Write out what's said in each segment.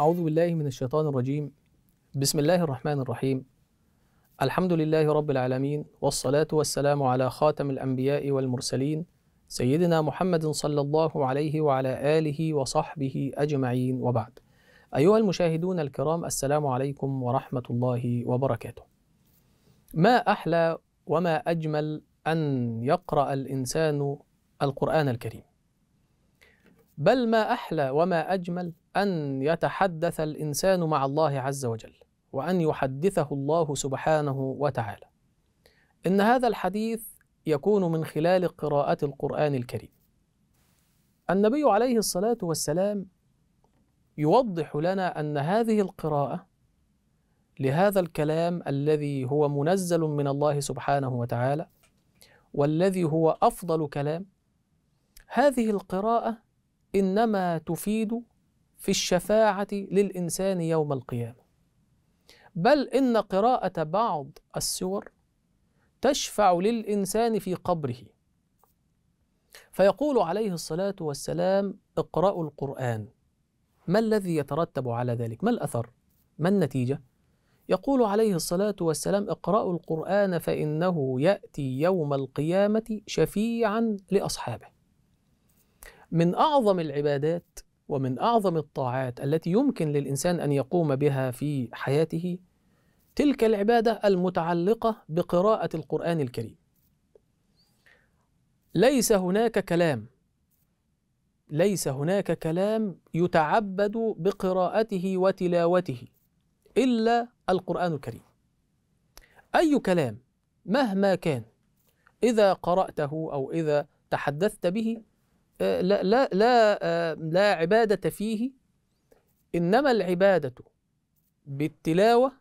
أعوذ بالله من الشيطان الرجيم بسم الله الرحمن الرحيم الحمد لله رب العالمين والصلاة والسلام على خاتم الأنبياء والمرسلين سيدنا محمد صلى الله عليه وعلى آله وصحبه أجمعين وبعد أيها المشاهدون الكرام السلام عليكم ورحمة الله وبركاته ما أحلى وما أجمل أن يقرأ الإنسان القرآن الكريم بل ما احلى وما اجمل ان يتحدث الانسان مع الله عز وجل وان يحدثه الله سبحانه وتعالى ان هذا الحديث يكون من خلال قراءه القران الكريم النبي عليه الصلاه والسلام يوضح لنا ان هذه القراءه لهذا الكلام الذي هو منزل من الله سبحانه وتعالى والذي هو افضل كلام هذه القراءه إنما تفيد في الشفاعة للإنسان يوم القيامة بل إن قراءة بعض السور تشفع للإنسان في قبره فيقول عليه الصلاة والسلام اقرأوا القرآن ما الذي يترتب على ذلك؟ ما الأثر؟ ما النتيجة؟ يقول عليه الصلاة والسلام اقرأوا القرآن فإنه يأتي يوم القيامة شفيعا لأصحابه من اعظم العبادات ومن اعظم الطاعات التي يمكن للانسان ان يقوم بها في حياته تلك العباده المتعلقه بقراءه القران الكريم ليس هناك كلام ليس هناك كلام يتعبد بقراءته وتلاوته الا القران الكريم اي كلام مهما كان اذا قراته او اذا تحدثت به آه، لا لا لا آه، لا عبادة فيه إنما العبادة بالتلاوة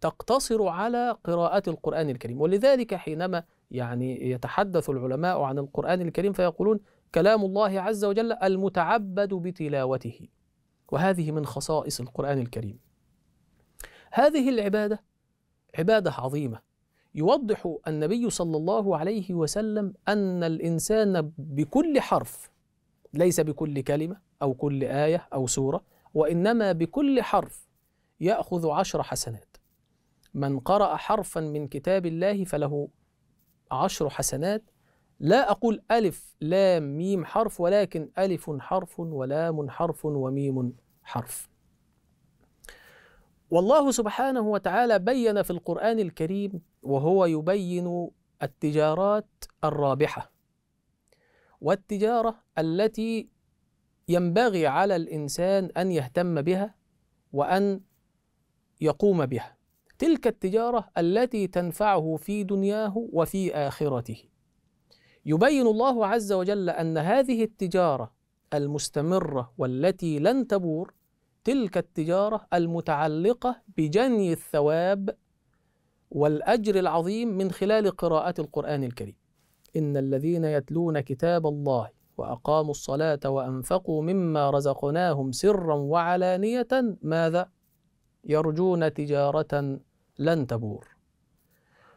تقتصر على قراءة القرآن الكريم ولذلك حينما يعني يتحدث العلماء عن القرآن الكريم فيقولون كلام الله عز وجل المتعبد بتلاوته وهذه من خصائص القرآن الكريم هذه العبادة عبادة عظيمة يوضح النبي صلى الله عليه وسلم أن الإنسان بكل حرف ليس بكل كلمة أو كل آية أو سورة وإنما بكل حرف يأخذ عشر حسنات من قرأ حرفا من كتاب الله فله عشر حسنات لا أقول ألف لام ميم حرف ولكن ألف حرف ولام حرف وميم حرف والله سبحانه وتعالى بين في القرآن الكريم وهو يبين التجارات الرابحة والتجارة التي ينبغي على الإنسان أن يهتم بها وأن يقوم بها تلك التجارة التي تنفعه في دنياه وفي آخرته يبين الله عز وجل أن هذه التجارة المستمرة والتي لن تبور تلك التجارة المتعلقة بجني الثواب والأجر العظيم من خلال قراءة القرآن الكريم إن الذين يتلون كتاب الله وأقاموا الصلاة وأنفقوا مما رزقناهم سرا وعلانية ماذا؟ يرجون تجارة لن تبور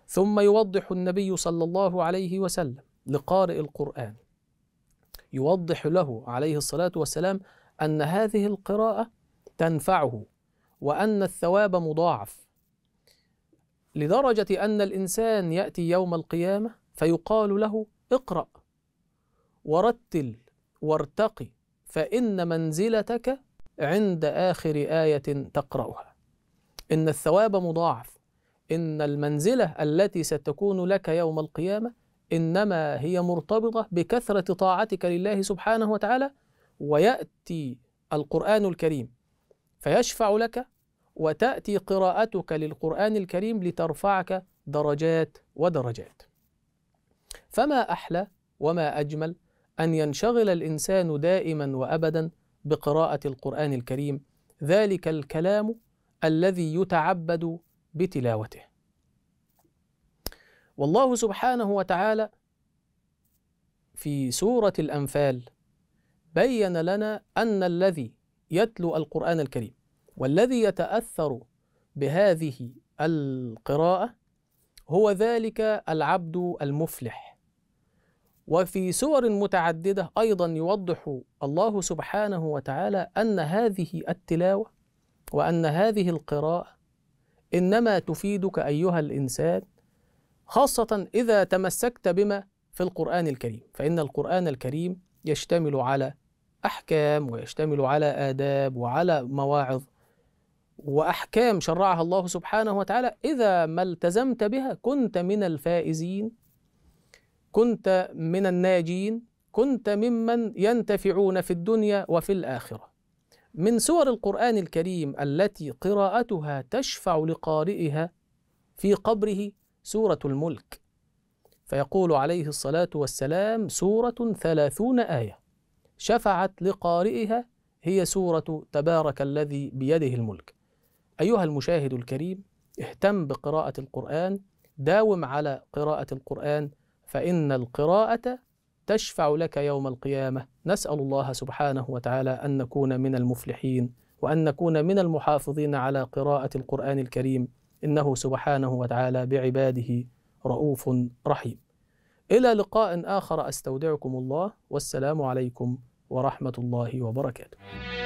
ثم يوضح النبي صلى الله عليه وسلم لقارئ القرآن يوضح له عليه الصلاة والسلام أن هذه القراءة تنفعه وأن الثواب مضاعف لدرجة أن الإنسان يأتي يوم القيامة فيقال له اقرأ ورتل وارتقي فإن منزلتك عند آخر آية تقرأها إن الثواب مضاعف إن المنزلة التي ستكون لك يوم القيامة إنما هي مرتبطة بكثرة طاعتك لله سبحانه وتعالى ويأتي القرآن الكريم فيشفع لك وتأتي قراءتك للقرآن الكريم لترفعك درجات ودرجات. فما أحلى وما أجمل أن ينشغل الإنسان دائما وأبدا بقراءة القرآن الكريم ذلك الكلام الذي يتعبد بتلاوته. والله سبحانه وتعالى في سورة الأنفال بين لنا أن الذي يتلو القرآن الكريم والذي يتأثر بهذه القراءة هو ذلك العبد المفلح وفي سور متعددة أيضا يوضح الله سبحانه وتعالى أن هذه التلاوة وأن هذه القراءة إنما تفيدك أيها الإنسان خاصة إذا تمسكت بما في القرآن الكريم فإن القرآن الكريم يشتمل على أحكام ويشتمل على آداب وعلى مواعظ وأحكام شرعها الله سبحانه وتعالى إذا ما التزمت بها كنت من الفائزين كنت من الناجين كنت ممن ينتفعون في الدنيا وفي الآخرة من سور القرآن الكريم التي قراءتها تشفع لقارئها في قبره سورة الملك فيقول عليه الصلاة والسلام سورة ثلاثون آية شفعت لقارئها هي سورة تبارك الذي بيده الملك. أيها المشاهد الكريم، اهتم بقراءة القرآن، داوم على قراءة القرآن، فإن القراءة تشفع لك يوم القيامة. نسأل الله سبحانه وتعالى أن نكون من المفلحين، وأن نكون من المحافظين على قراءة القرآن الكريم، إنه سبحانه وتعالى بعباده رؤوف رحيم. إلى لقاء آخر أستودعكم الله والسلام عليكم ورحمة الله وبركاته